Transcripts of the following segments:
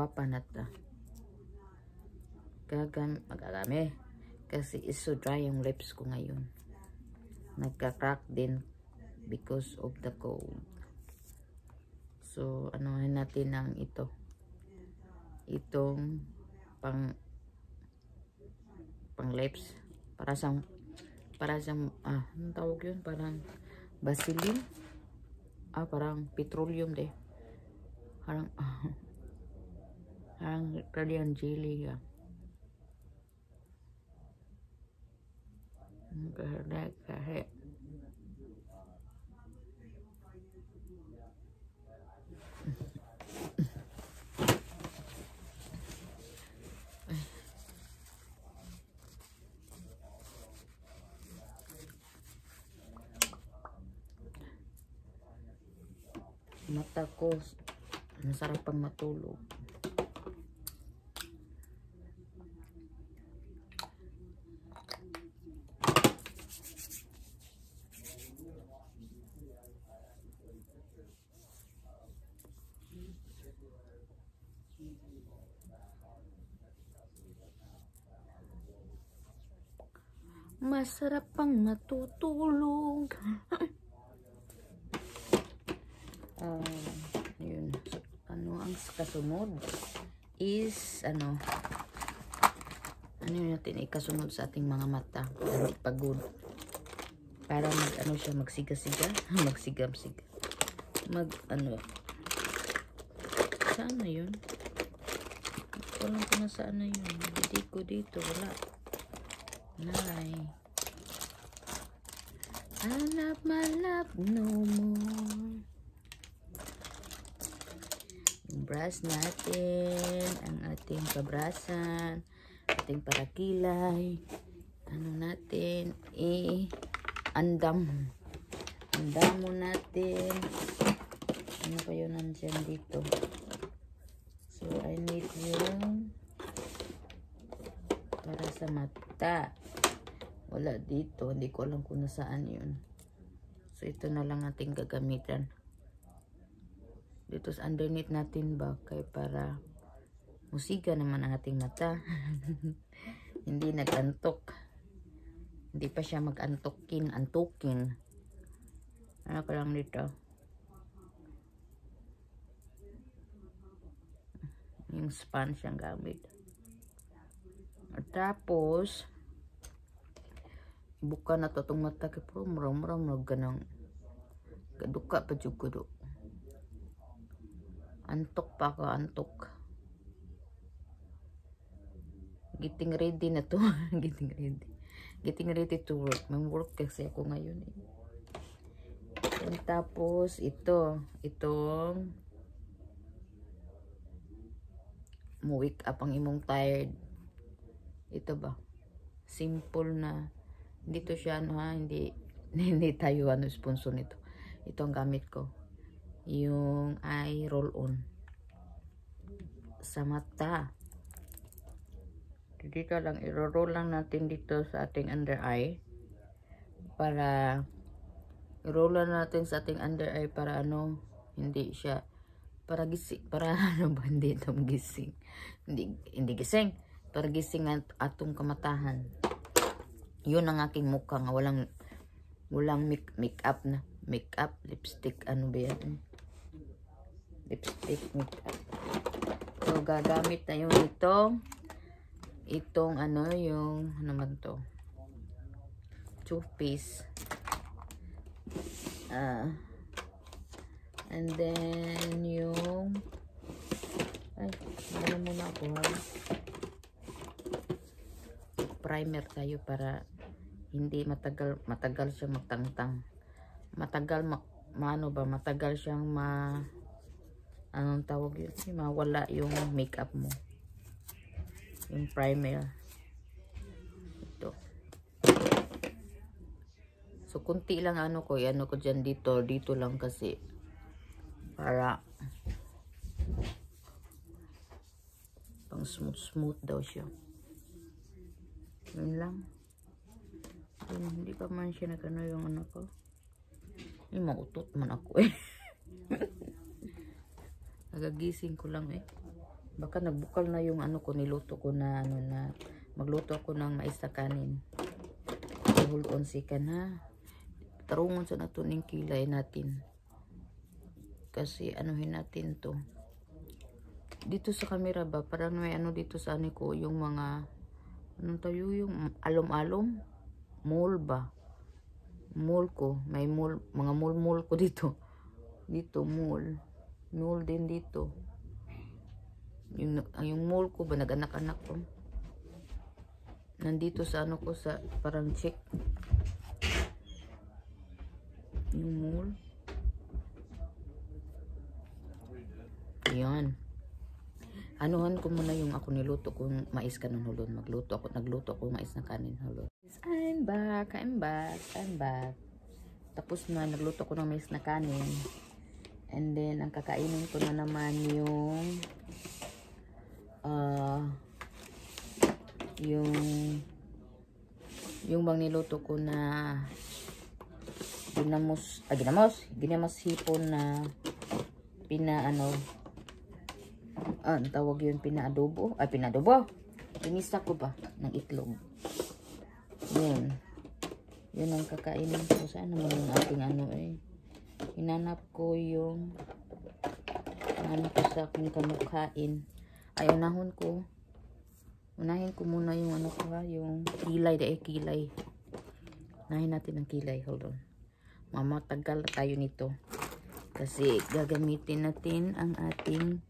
gwapa na ta. Gagan magarami. Kasi is dry yung lips ko ngayon. Nagka-crack din because of the cold. So, anuhin natin ang ito. Itong pang pang lips. Para sa para sa ah, anong tawag yun? Parang basilin. Ah, parang petroleum de. Parang, ah, ang Italian jelly ya Mata kahe mataku masarap pang matulog Masarap pang natutulog. uh, ah, yun. Ano ang kasunod? Is, ano, ano natin ikasunod sa ating mga mata. Hindi pagod. Para mag, ano siya, magsiga-siga. Magsigam-siga. Mag, ano, saan na yun? Walang ko na saan na yun. Hindi ko dito. Wala night. I love my love no more. Yung natin, ang ating kabrasan, ating parakilay, ano natin, eh, andam. Andam mo natin. Ano pa yun nandiyan dito? So, I need you para sa mat nakita. Wala dito. Hindi ko alam kung nasaan yun. So, ito na lang ating gagamitan. Dito sa underneath natin ba? Kay para musiga naman ang ating mata. Hindi nagantok. Hindi pa siya mag-antokin. Antokin. Ano ko lang dito? Yung sponge ang gamit. At tapos, buka na to tong mata kay puro muram muram na ganang kaduka pa jud antok pa ka antok getting ready na to getting ready getting ready to work may work kasi ako ngayon eh. And tapos ito itong muwik up ang imong tired ito ba simple na dito siya, ano ha, hindi, hindi tayo ano, sponsor nito. Ito ang gamit ko. Yung eye roll-on. Sa mata. Dito lang, i-roll lang natin dito sa ating under eye. Para, i-roll lang natin sa ating under eye para ano, hindi siya, para gising, para ano ba, hindi itong gising. Hindi, hindi gising. Para gising at atong kamatahan yun ang aking mukha nga walang walang make, make up na make up lipstick ano ba yan lipstick make up so gagamit na yun itong itong ano yung ano man to toothpaste ah uh, and then yung ay wala muna ako ha primer tayo para hindi matagal matagal siyang magtangtang. Matagal ma, maano ba matagal siyang ma anong tawag yun? Mawala yung makeup mo. Yung primer. Ito. So kunti lang ano ko, eh, ano ko diyan dito, dito lang kasi para pang smooth smooth daw siya yun lang yun, hindi pa man siya nagano yung ano ko yung mautot man ako eh nagagising ko lang eh baka nagbukal na yung ano ko niluto ko na ano na magluto ako ng mais na kanin hold on second ha tarungon sa nato kilay natin kasi anuhin natin to dito sa camera ba parang may ano dito sa ano ko yung mga Anong tayo yung alom-alom? Mall ba? Mall ko. May mall. Mga mall-mall ko dito. Dito, mall. Mall din dito. Yung, yung mall ko ba? Nag-anak-anak ko. Nandito sa ano ko sa parang check. Yung mall. Yan. Yan anuhan ko muna yung ako niluto kong mais kanon hulon. Magluto ako, nagluto ako mais na kanin hulon. I'm back, I'm back, I'm back. Tapos na, nagluto ko ng mais na kanin. And then, ang kakainin ko na naman yung uh, yung yung bang niluto ko na ginamos, ah, ginamos, ginamos hipon na pinaano ah, ang tawag yun pinadobo ay pinadobo pinista ko ba ng itlog yun yun ang kakainin ko saan naman yung ating ano eh hinanap ko yung ano ko sa aking kamukhain ay unahon ko unahin ko muna yung ano ko ha ah, yung kilay dahil kilay unahin natin ang kilay hold on mamatagal tayo nito kasi gagamitin natin ang ating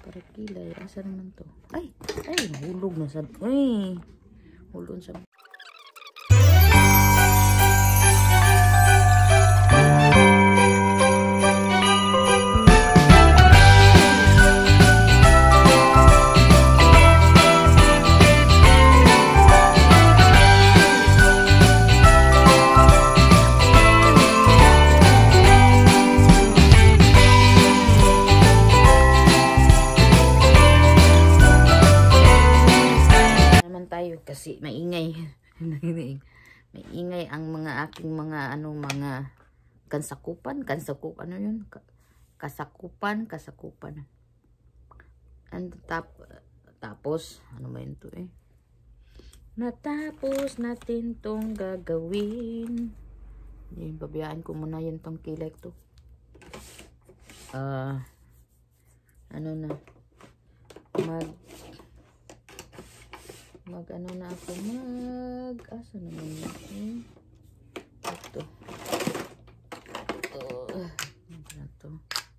para kilay asan naman to ay ay hulog na sa ay hulog sa maingay. maingay ang mga aking mga ano mga kansakupan, kansakupan ano yun? Kasakupan, kasakupan. And tap, tapos ano ba yun to eh? Natapos natin tong gagawin. Yun, babayaan ko muna yun tong kilay to. Ah, uh, ano na, mag mag ano na ako mag asa ah, naman yun ito ito ano to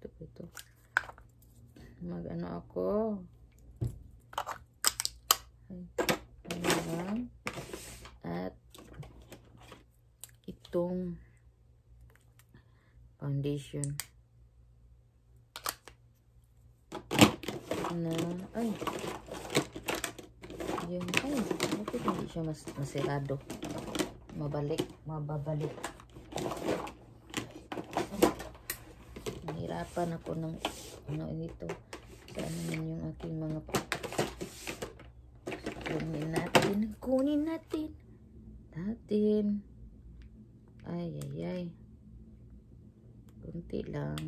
ito ito mag ano ako ay ano at itong foundation na ay yun. Ay, bakit hindi siya mas masirado? Mabalik, mababalik. Nahirapan ako ng ano nito. Saan naman yung aking mga kunin natin. Kunin natin. Natin. Ay, ay, ay. Kunti lang.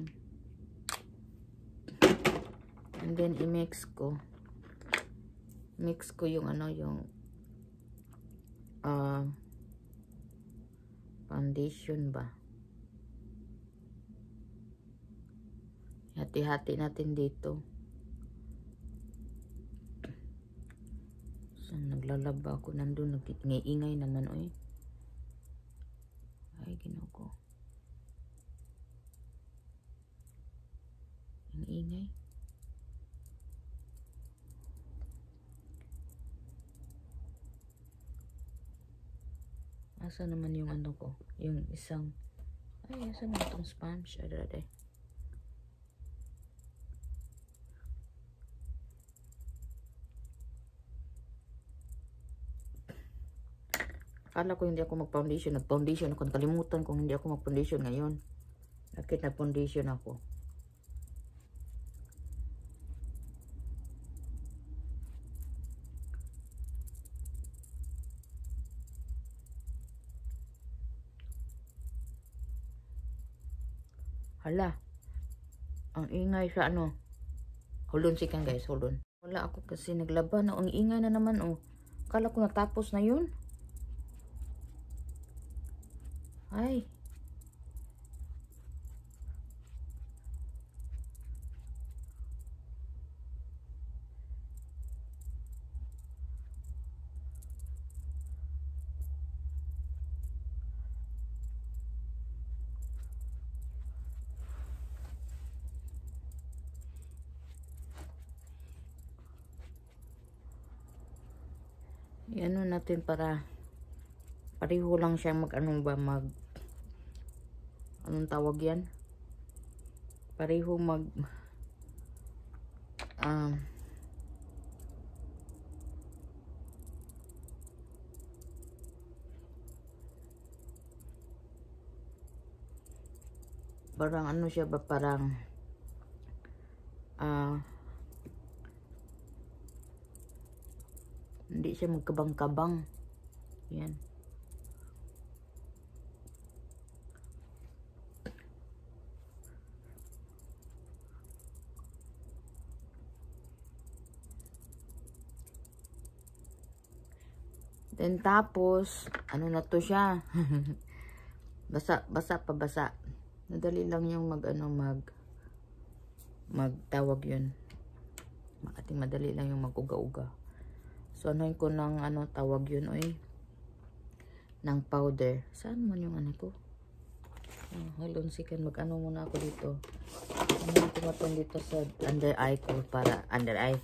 And then, i-mix ko mix ko yung ano yung uh, foundation ba hati-hati natin dito so, naglalaba ako nandun nag-ingay naman oy ay ginuko ang ingay Asa naman yung ano ko? Yung isang... Ay, asa na itong sponge? Ay, dada. Akala ko hindi ako mag-foundation. Nag-foundation ako. Nakalimutan kung hindi ako mag-foundation ngayon. Nakit na foundation ako. Ala. Ang ingay sa ano. Hold on second guys, hold on. Wala ako kasi naglaba ang ingay na naman oh. Kala ko natapos na yun. Ay. natin para pareho lang siyang mag anong ba mag anong tawag yan pareho mag um, parang ano siya ba parang ah uh, Hindi siya magkabang-kabang. Yan. Then tapos, ano na to siya? basa, basa pa basa. Nadali lang yung mag ano mag magtawag 'yun. Makating madali lang yung mag-uga-uga. uga uga uga So, anuhin ko ng ano, tawag yun, oy. Ng powder. Saan mo yung ano ko? Oh, hold on second. Mag-ano muna ako dito. Ano ko matong dito sa under eye ko para under eye.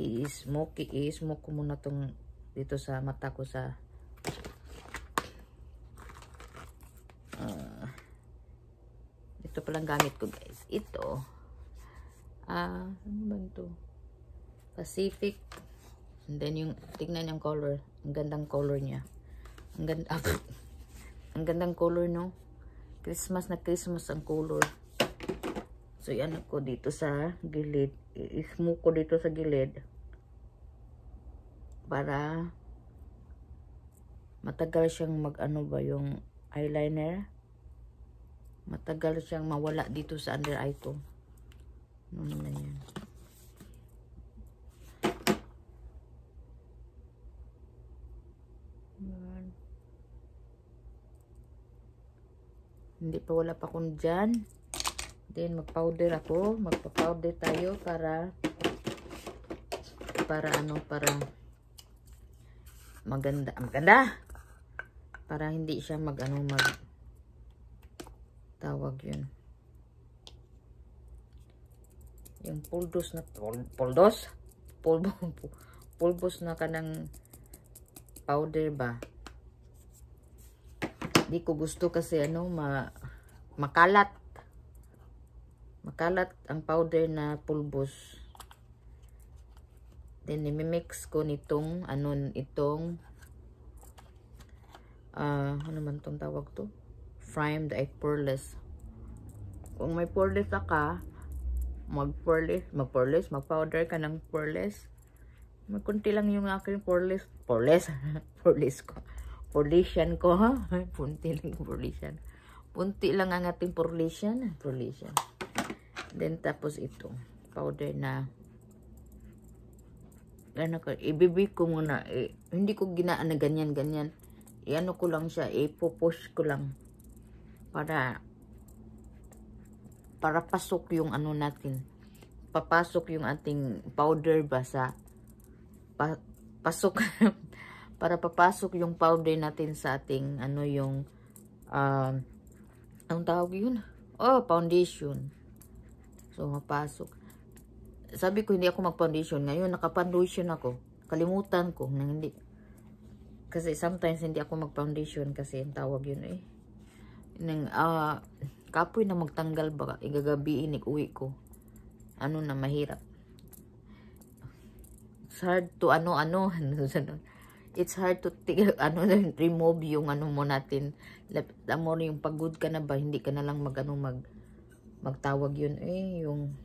I-smoke, i-smoke ko muna tong dito sa mata ko sa uh, ito palang gamit ko guys. Ito. Ah, uh, ano ba ito? Pacific And then yung, tignan yung color. Ang gandang color niya. Ang ganda, ah, ang gandang color, no? Christmas na Christmas ang color. So, yan ako dito sa gilid. I-smoke ko dito sa gilid. Para matagal siyang mag-ano ba yung eyeliner. Matagal siyang mawala dito sa under eye ko. Ano naman yan? Hindi pa wala pa kung dyan. Then, mag-powder ako. Magpa-powder tayo para para ano, para maganda. Maganda! Para hindi siya mag ano, mag tawag yun. Yung puldos na, pul, puldos? Pulbo, pulbos na kanang powder ba? Hindi ko gusto kasi ano, ma makalat. Makalat ang powder na pulbos. Then, mix ko nitong, ano, itong, uh, ano man tong tawag to? Primed ay poreless. Kung may poreless na ka, mag-poreless, mag-poreless, mag-powder ka ng poreless. Magkunti lang yung aking poreless, poreless, poreless ko. Purlisian ko, ha? Punti lang purlisian. Punti lang ang ating purlisian. Ah, purlisian. Then, tapos ito. Powder na ano ko, ibibig ko muna. Eh, hindi ko ginaan na ganyan-ganyan. Iano ko lang siya. Ipopush ko lang. Para para pasok yung ano natin. Papasok yung ating powder ba sa pa, pasok para papasok yung powder natin sa ating ano yung uh, um, ang tawag yun? Oh, foundation. So, mapasok. Sabi ko, hindi ako mag-foundation. Ngayon, naka-foundation ako. Kalimutan ko. Nang hindi. Kasi sometimes, hindi ako mag-foundation kasi ang tawag yun eh. Nang, ah, uh, kapoy na magtanggal baka igagabiin, ikuwi ko. Ano na, mahirap. It's hard to ano-ano. Ano, it's hard to ano remove yung ano mo natin. Alam mo yung pagod ka na ba, hindi ka na lang mag ano mag magtawag yun eh yung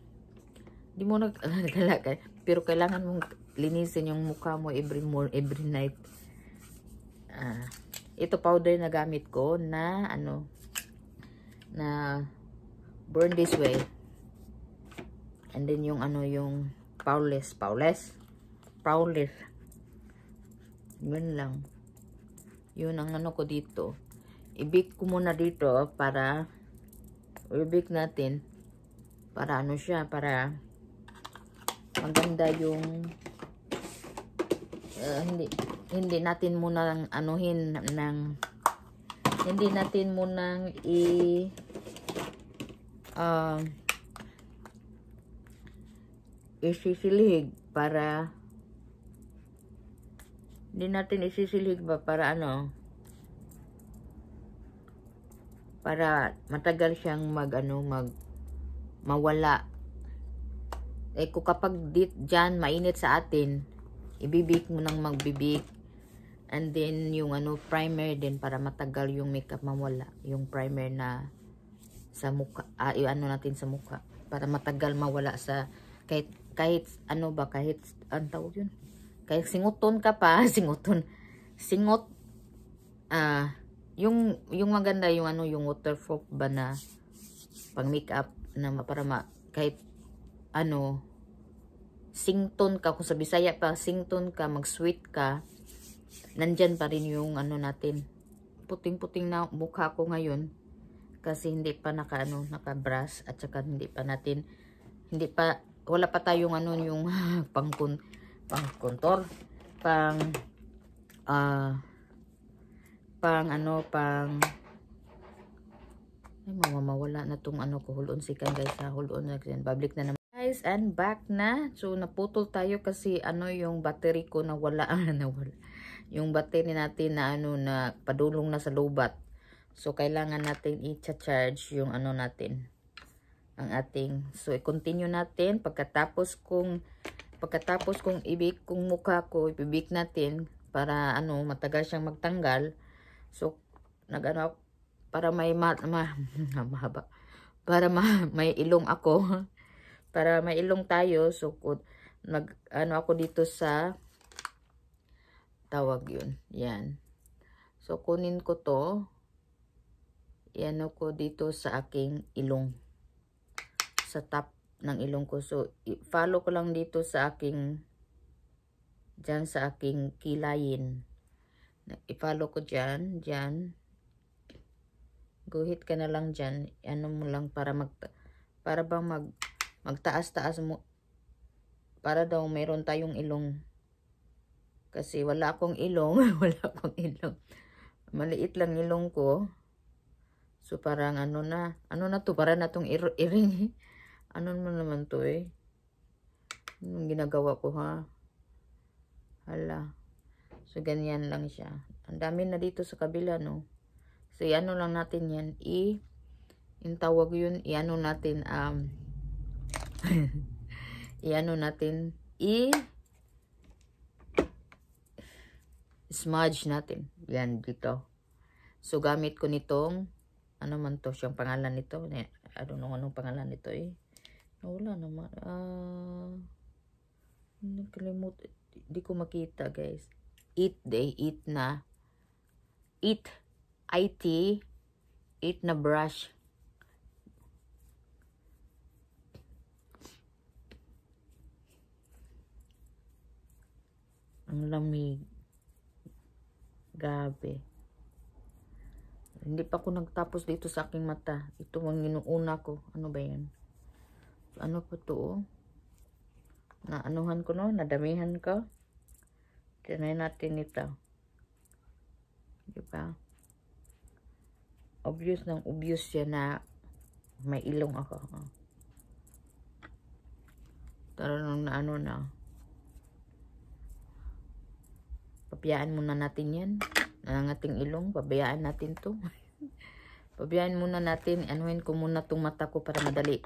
di mo nagdala ka pero kailangan mong linisin yung mukha mo every morning every night. Ah, ito powder na gamit ko na ano na burn this way. And then yung ano yung Paulus, Paulus, Paulus yun lang. Yun ang ano ko dito. Ibig ko muna dito para ibig natin para ano siya, para maganda yung uh, hindi hindi natin muna ng anuhin ng hindi natin muna i uh, ah, isisilihig para hindi natin isisilhig ba para ano? Para matagal siyang mag ano, mag mawala. Eh kung kapag dit dyan mainit sa atin, ibibik mo nang magbibik. And then yung ano primer din para matagal yung makeup mawala, yung primer na sa mukha, ah, yung ano natin sa mukha para matagal mawala sa kahit kahit ano ba kahit ang tawag yun kaya singuton ka pa, singuton. Singot ah uh, yung yung maganda yung ano yung waterproof ba na pang make up na para ma, kahit ano sington ka kung sa Bisaya pa sington ka mag-sweet ka nandyan pa rin yung ano natin puting-puting na mukha ko ngayon kasi hindi pa naka ano naka brush at saka hindi pa natin hindi pa wala pa tayong ano yung pangkon pang contour, pang uh, pang ano, pang ay mawawala na tong ano ko hulon sikan guys ha hulon na public na naman guys and back na so naputol tayo kasi ano yung battery ko nawala ah, nawala yung battery natin na ano na padulong na sa lubat so kailangan natin i-charge yung ano natin ang ating so i-continue natin pagkatapos kung Pagkatapos kung ibik, kung mukha ko, ibibik natin para ano, matagal siyang magtanggal. So, nagano para may ma, ma mahaba. Para ma, may ilong ako. para may ilong tayo. So, nag ano ako dito sa tawag yun. Yan. So, kunin ko to. Yan ko dito sa aking ilong. Sa top ng ilong ko. So, follow ko lang dito sa aking, dyan sa aking kilayin. I-follow ko dyan, dyan. Guhit ka na lang dyan. Ano mo lang para mag, para bang mag, magtaas-taas mo. Para daw meron tayong ilong. Kasi wala akong ilong, wala akong ilong. Maliit lang ilong ko. So parang ano na, ano na to, para na tong earring. Ano naman naman to eh? Anong ginagawa ko ha? Hala. So, ganyan lang siya. Ang dami na dito sa kabila, no? So, ano lang natin yan. I, yung tawag yun, iano natin, um, iano natin, i, smudge natin. Yan, dito. So, gamit ko nitong, ano man to, siyang pangalan nito. I don't know anong pangalan nito eh. Nawala naman. uh, ah, nakalimut. Di ko makita, guys. Eat day, eat na. Eat, IT, eat na brush. Ang lamig. Gabi. Hindi pa ako nagtapos dito sa aking mata. Ito ang inuuna ko. Ano ba yan? ano po to oh. na anuhan ko no nadamihan ko tinay natin ito diba obvious ng obvious yan na may ilong ako oh. pero nung na ano na papayaan muna natin yan ang ating ilong pabayaan natin to pabayaan muna natin anuhin ko muna tong mata ko para madali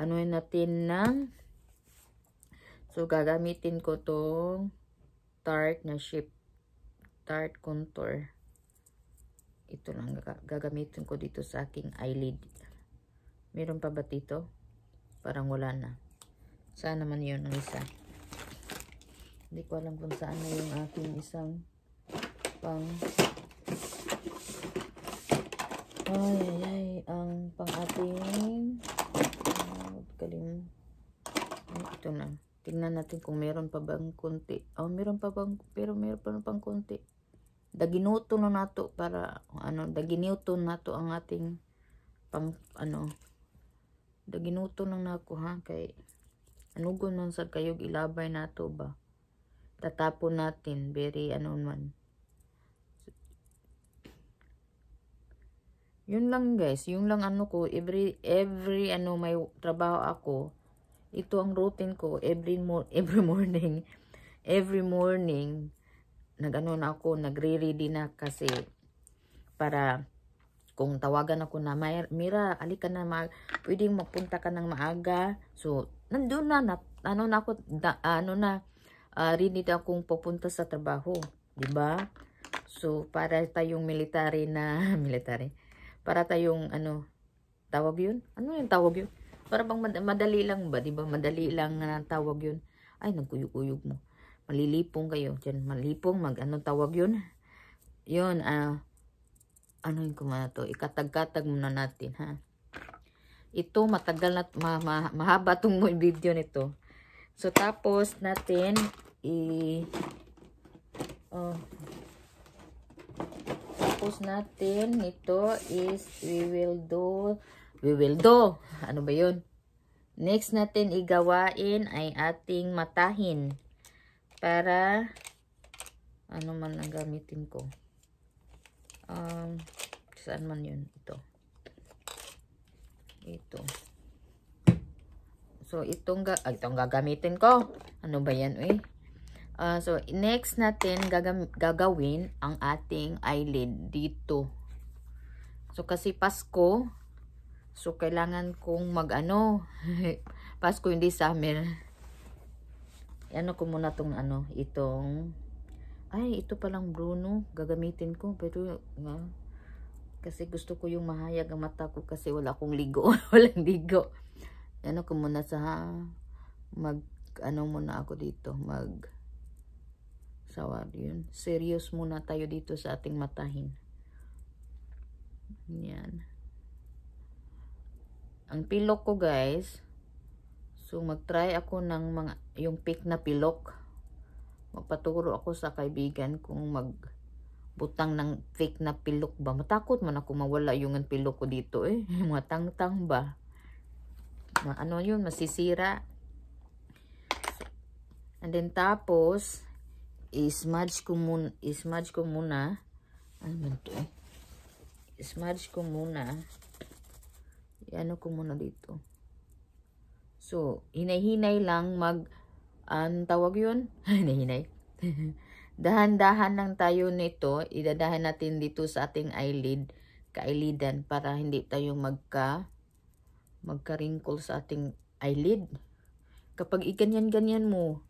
ano natin ng so gagamitin ko tong tart na shape tart contour ito lang gagamitin ko dito sa aking eyelid meron pa ba dito parang wala na saan naman yun ang isa hindi ko alam kung saan na yung aking isang pang ay ay ay ang pang ating Wow, Ito na. Tingnan natin kung meron pa bang konti. Oh, meron pa bang, pero meron pa pang konti. Daginuto na nato para, ano, daginuto nato ang ating pang, ano, daginuto nang na ha? Kay, ano gunon sa kayog ilabay nato ba? Tatapon natin, very, ano man, Yun lang guys, yung lang ano ko, every, every ano may trabaho ako, ito ang routine ko, every, mo every morning, every morning, nag ano na ako, nagre-ready na kasi, para, kung tawagan ako na, Mira, alika na, mag, pwedeng magpunta ka ng maaga, so, nandun na, na ano na ako, da, ano na, uh, ready na akong pupunta sa trabaho, ba diba? So, para tayong military na, military, para tayong ano, tawag yun? Ano yung tawag yun? Para bang madali lang ba, di ba? Madali lang na tawag yun. Ay, nagkuyog-kuyog mo. Malilipong kayo. Diyan, malipong, mag ano tawag yun? Yun, ah, uh, ano yung kumana to? Ikatag-katag muna natin, ha? Ito, matagal na, ma ma mahaba itong video nito. So, tapos natin, i, oh, pagkatapos natin nito is we will do we will do ano ba yun next natin igawain ay ating matahin para ano man ang gamitin ko um, saan man yun ito ito so itong, ga itong gagamitin ko ano ba yan eh Uh, so, next natin gagawin ang ating eyelid dito. So, kasi Pasko, so, kailangan kong mag-ano, Pasko hindi summer. Ano ko muna tong ano, itong, ay, ito palang Bruno, gagamitin ko, pero, nga, kasi gusto ko yung mahayag ang mata ko kasi wala akong ligo, walang ligo. Ano ko muna sa, mag, ano muna ako dito, mag, shower. Yun. Serious muna tayo dito sa ating matahin. Yan. Ang pilok ko guys, so mag-try ako ng mga, yung pick na pilok. Mapaturo ako sa kaibigan kung mag butang ng fake na pilok ba. Matakot man ako mawala yung pilok ko dito eh. Mga tangtang ba. Ma ano yun, masisira. And then tapos, i-smudge ko muna, i-smudge ko muna, ano man to eh, i-smudge ko muna, i ano ko muna dito. So, hinay-hinay lang mag, ang tawag yun? hinay-hinay. Dahan-dahan lang tayo nito, idadahan natin dito sa ating eyelid, kailidan, para hindi tayo magka, magka-wrinkle sa ating eyelid. Kapag iganyan-ganyan mo,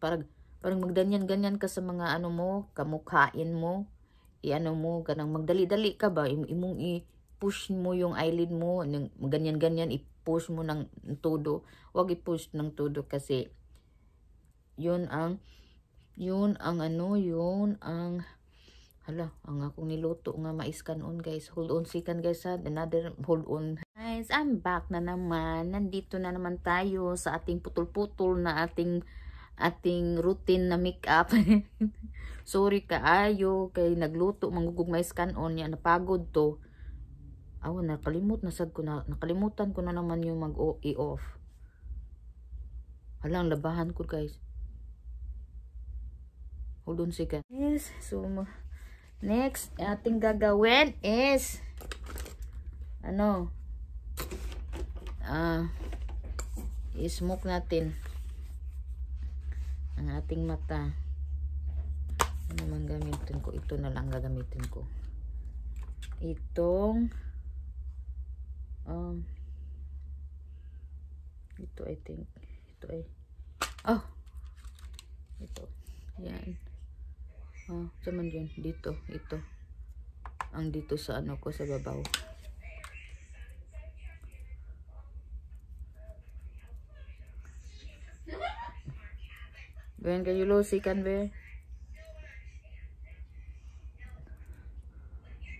parang Parang magdanyan-ganyan ka sa mga ano mo, kamukhain mo, i-ano mo, ganang magdali-dali ka ba, imong i-push mo yung eyelid mo, ganyan-ganyan, i-push mo ng todo. wag i-push ng todo kasi yun ang, yun ang ano, yun ang, hala, ang akong niluto nga mais kanon guys. Hold on second guys ha, another hold on. Guys, I'm back na naman. Nandito na naman tayo sa ating putol-putol na ating ating routine na makeup. Sorry ka ayo kay nagluto magugugmay scan on niya napagod to. Aw nakalimot na sad ko na nakalimutan ko na naman yung mag i-off. Halang labahan ko guys. Hold on sige. Yes, so next ating gagawin is ano ah uh, i-smoke natin ang ating mata ano man gamitin ko ito na lang gagamitin ko itong um, ito I think ito ay oh ito yan oh saman yun dito ito ang dito sa ano ko sa babaw When can you lose ikan be?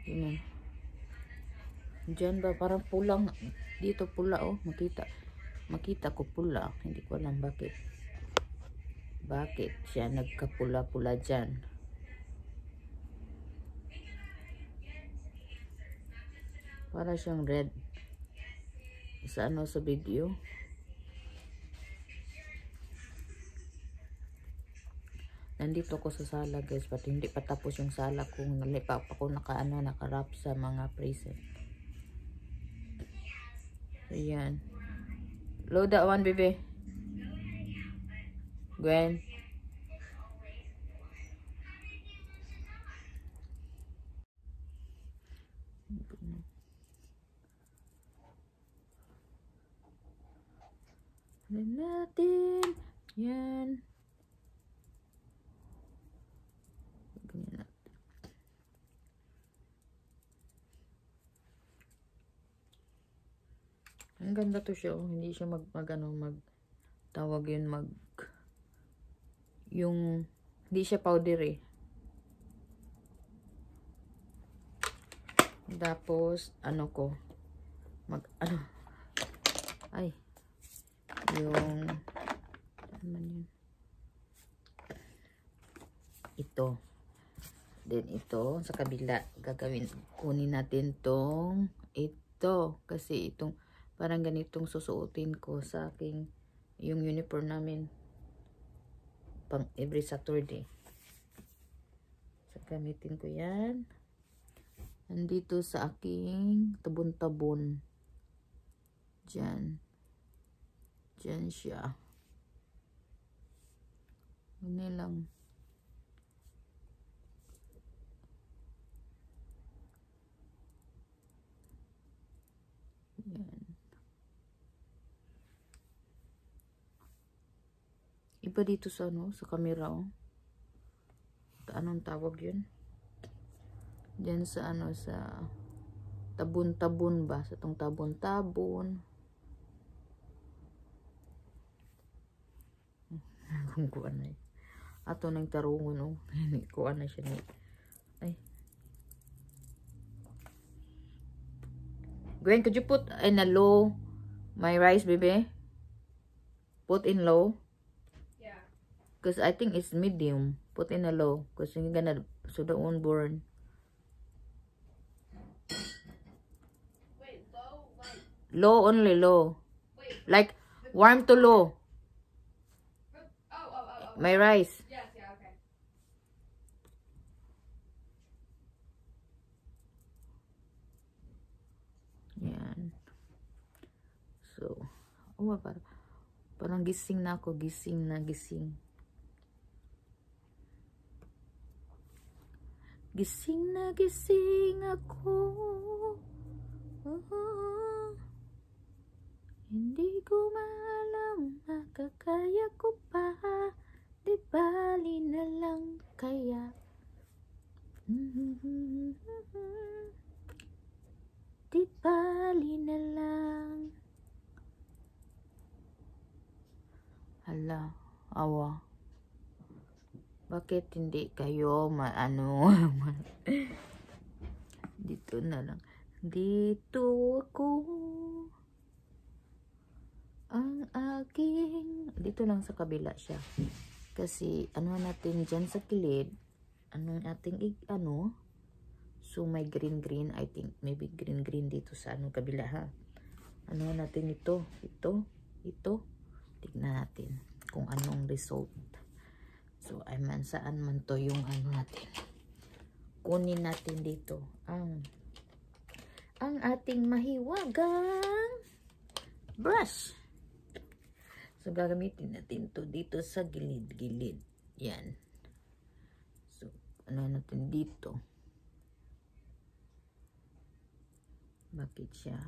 Yun Diyan ba? Parang pulang. Dito pula oh. Makita. Makita ko pula. Hindi ko alam bakit. Bakit siya nagkapula-pula dyan? Para siyang red. Sa ano sa video? nandito ako sa sala guys but hindi pa tapos yung sala kung nalipa ako naka ano nakarap sa mga present ayan load that one baby Gwen Alin natin. Yan. Ang ganda to siya. Oh. Hindi siya mag, mag, ano, mag, tawag yun, mag, yung, hindi siya powder eh. Tapos, ano ko, mag, ano, ay, yung, naman ano yun. Ito. Then, ito, sa kabila, gagawin, kunin natin tong, ito, kasi itong, parang ganitong susuotin ko sa aking yung uniform namin pang every Saturday. So, gamitin ko yan. Nandito sa aking tabon-tabon. Jan. Diyan siya. Ganyan lang. Iba dito sa ano, sa camera oh. Anong tawag yun? Diyan sa ano, sa tabon-tabon ba? Sa tong tabon-tabon. Kung kuha na eh. Ato nang tarungon oh. kuha na siya ni. Ay. Gwen, could you put in a low my rice, baby? Put in low. Because I think it's medium. Put in a low. Because you're gonna, so that won't burn. Wait, low, low only, low. Wait, like, warm to low. Oh, oh, oh, oh. My rice. Yes, yeah, okay. Yan. So, oh, parang, parang gising na ako. Gising na, gising. Gising na gising ako oh, Hindi ko maalam Makakaya ko pa Di bali na lang kaya mm-hmm. Di bali na lang Hala, awa bakit hindi kayo maano? Dito na lang. Dito ako. Ang aking... Dito lang sa kabila siya. Kasi ano natin dyan sa kilid. Anong ating ano? So may green green. I think maybe green green dito sa anong kabila ha. Ano natin ito? Ito? Ito? Tignan natin kung anong result. So, ay man saan man to yung ano natin. Kunin natin dito ang ang ating mahiwagang brush. So, gagamitin natin to dito sa gilid-gilid. Yan. So, ano natin dito. Bakit siya?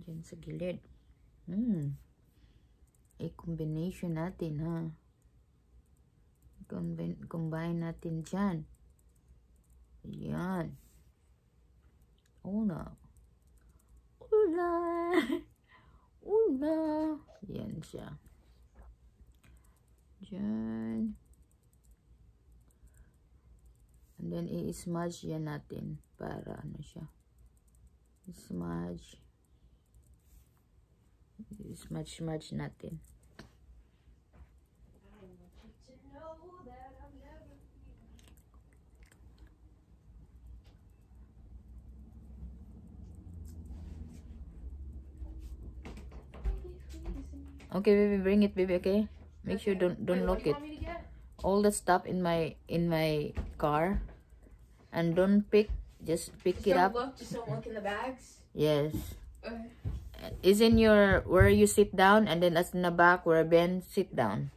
Diyan sa gilid. Hmm i-combination eh, natin ha combine, combine natin dyan yan una una una yan siya dyan and then i-smudge yan natin para ano siya smudge smudge smudge natin okay baby bring it baby okay make okay. sure don't don't Wait, lock it all the stuff in my in my car and don't pick just pick just it up look, just don't look in the bags yes okay. is in your where you sit down and then that's in the back where ben sit down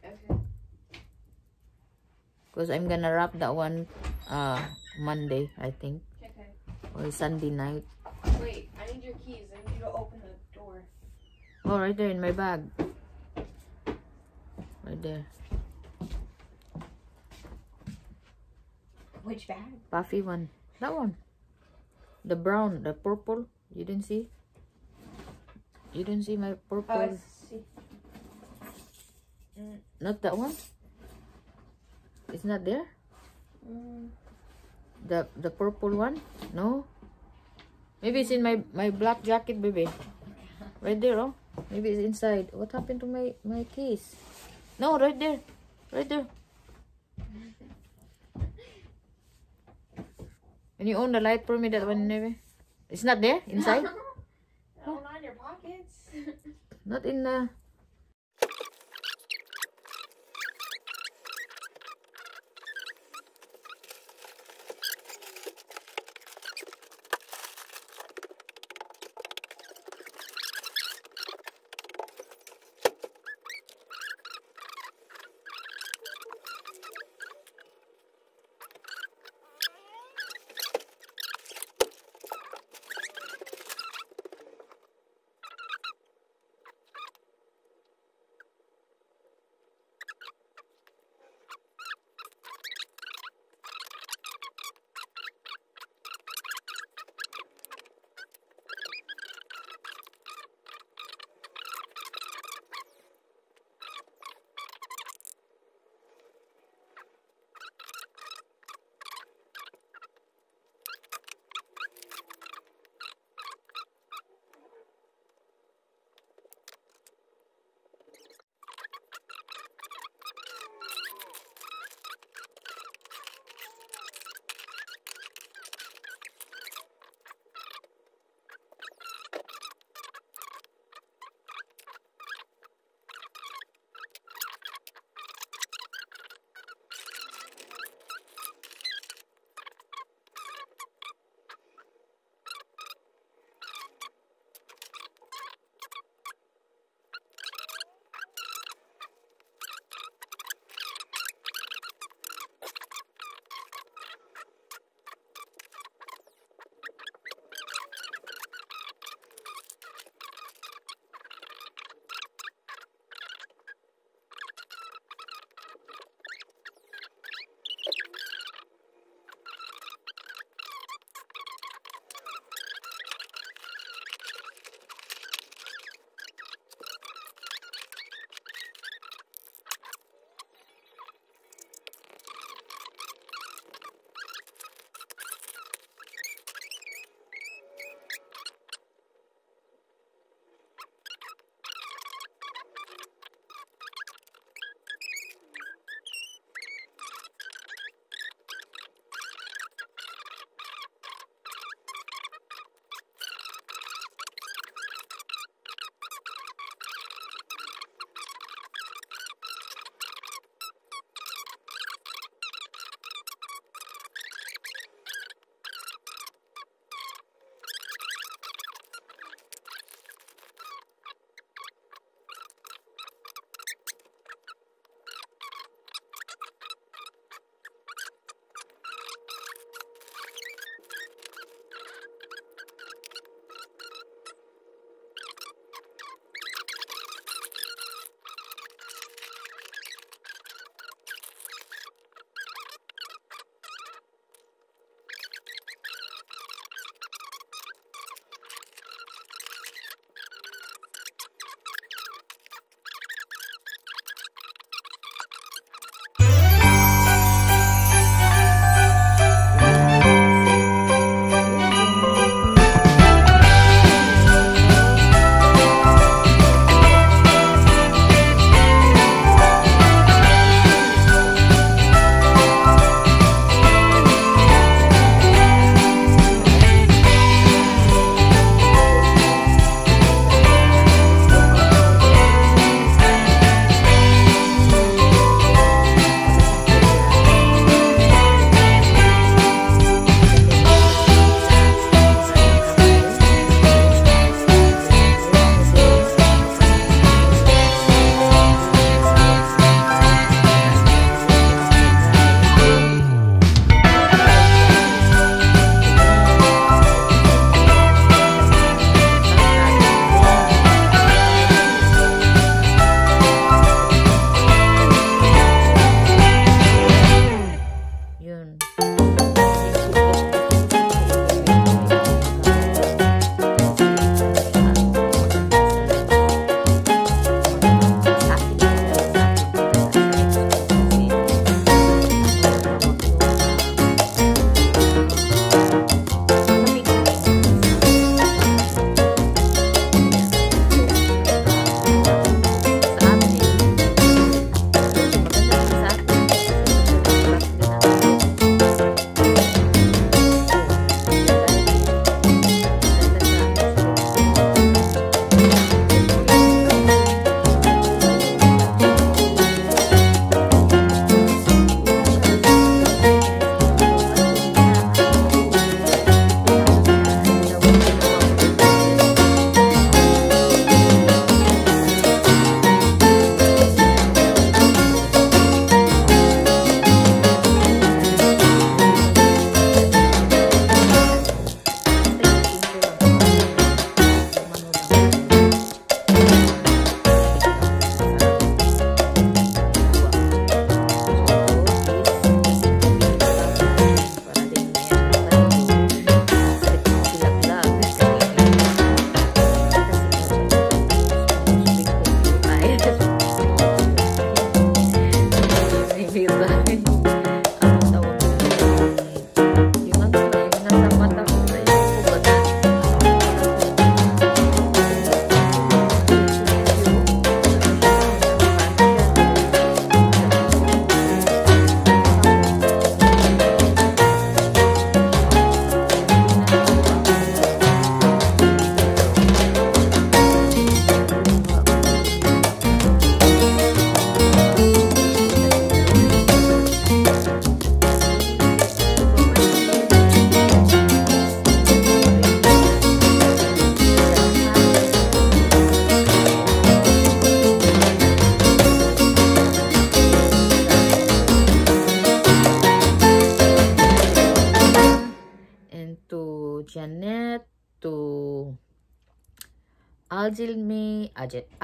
because okay. i'm gonna wrap that one uh monday i think okay. or sunday night wait i need your keys i need you to open the door oh right there in my bag Right there. Which bag? Buffy one. That one. The brown, the purple. You didn't see? You didn't see my purple? Oh, see. Mm. Not that one? It's not there? Mm. The the purple one? No? Maybe it's in my, my black jacket, baby. Right there, oh. Maybe it's inside. What happened to my, my case? No, right there. Right there. And you own the light for me, that one, maybe. It's not there? Inside? not in your pockets. not in the...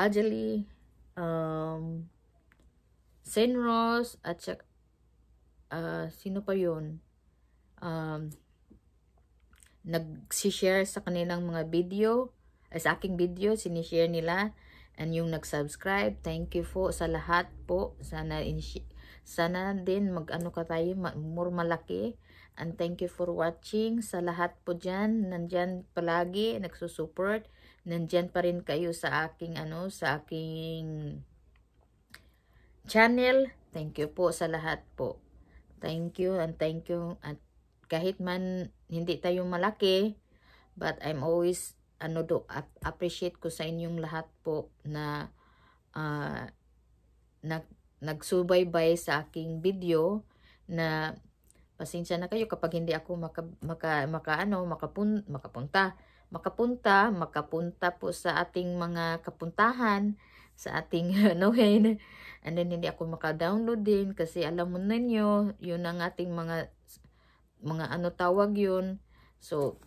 Adjali, um, Senros, at saka, uh, sino pa yun? Um, nag-share sa kanilang mga video, uh, sa aking video, sinishare nila. And yung nag-subscribe, thank you po sa lahat po. Sana, sana din mag-ano ka tayo, more malaki. And thank you for watching sa lahat po dyan. Nandyan palagi, nagsusupport nandyan pa rin kayo sa aking ano, sa aking channel. Thank you po sa lahat po. Thank you and thank you at kahit man hindi tayo malaki but I'm always ano do ap appreciate ko sa inyong lahat po na uh, nag nagsubaybay sa aking video na pasensya na kayo kapag hindi ako maka maka, maka ano makapun makapunta makapunta, makapunta po sa ating mga kapuntahan, sa ating anuhin. And then hindi ako maka-download din kasi alam mo na ninyo, yun ang ating mga mga ano tawag yun. So,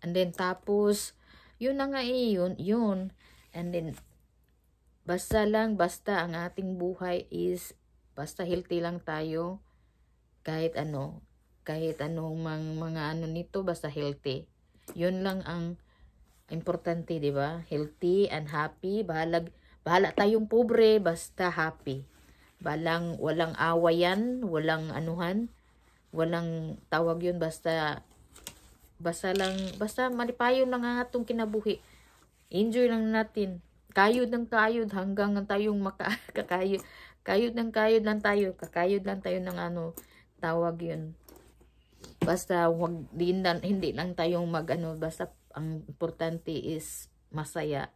and then tapos, yun na nga eh, yun, yun. And then, basta lang, basta ang ating buhay is, basta healthy lang tayo, kahit ano, kahit anong mga, mga ano nito, basta healthy. Yun lang ang importante, di ba? Healthy and happy. Bahalag, bahala tayong pobre, basta happy. Balang, walang awayan, walang anuhan, walang tawag yun, basta, basta lang, basta malipayon lang ang atong kinabuhi. Enjoy lang natin. Kayod ng kayod hanggang tayong makakayod. Kayod ng kayod lang tayo. Kakayod lang tayo ng ano, tawag yun Basta wag din lang, hindi lang tayong magano basta ang importante is masaya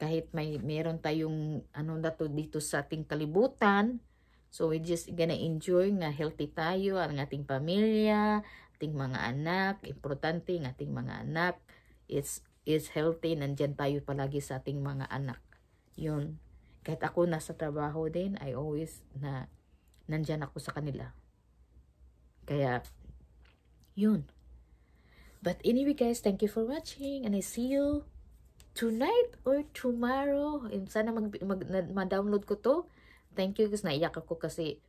kahit may meron tayong ano na to dito sa ating kalibutan so we just gonna enjoy nga healthy tayo ang ating pamilya ating mga anak importante ng ating mga anak is is healthy nandyan tayo palagi sa ating mga anak yun kahit ako nasa trabaho din I always na nandyan ako sa kanila kaya yun. But anyway guys, thank you for watching and I see you tonight or tomorrow. Sana mag, mag, ma-download ko to. Thank you guys, naiyak ako kasi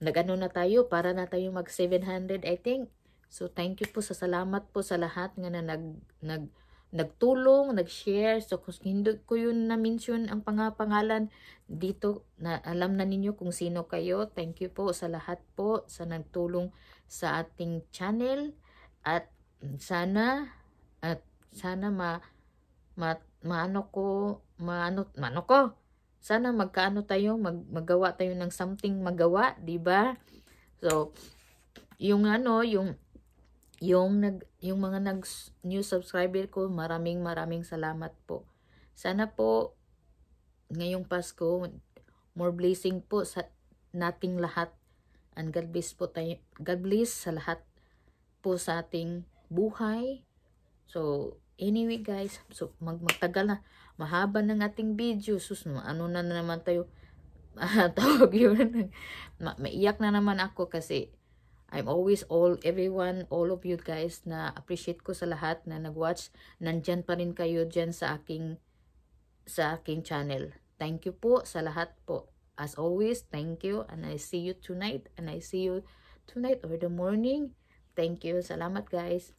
nagano na tayo para na tayo mag 700 I think. So thank you po sa salamat po sa lahat nga na nag nag nagtulong, nag-share. So kung hindi ko yun na-mention ang pangalan dito, na alam na ninyo kung sino kayo. Thank you po sa lahat po sa nagtulong sa ating channel at sana at sana ma, ma maano ko maano maano ko sana magkaano tayo mag, magawa tayo ng something magawa di ba so yung ano yung yung nag yung mga nag new subscriber ko maraming maraming salamat po sana po ngayong Pasko more blessing po sa nating lahat And God bless po tayo, God bless sa lahat po sa ating buhay. So, anyway guys, so mag magtagal na. Mahaba ng ating video. Sus, ano na, naman tayo ah, tawag yun. Ma maiyak na naman ako kasi I'm always all, everyone, all of you guys na appreciate ko sa lahat na nag-watch. Nandyan pa rin kayo dyan sa aking, sa aking channel. Thank you po sa lahat po. As always, thank you and I see you tonight and I see you tonight or the morning. Thank you. Salamat guys.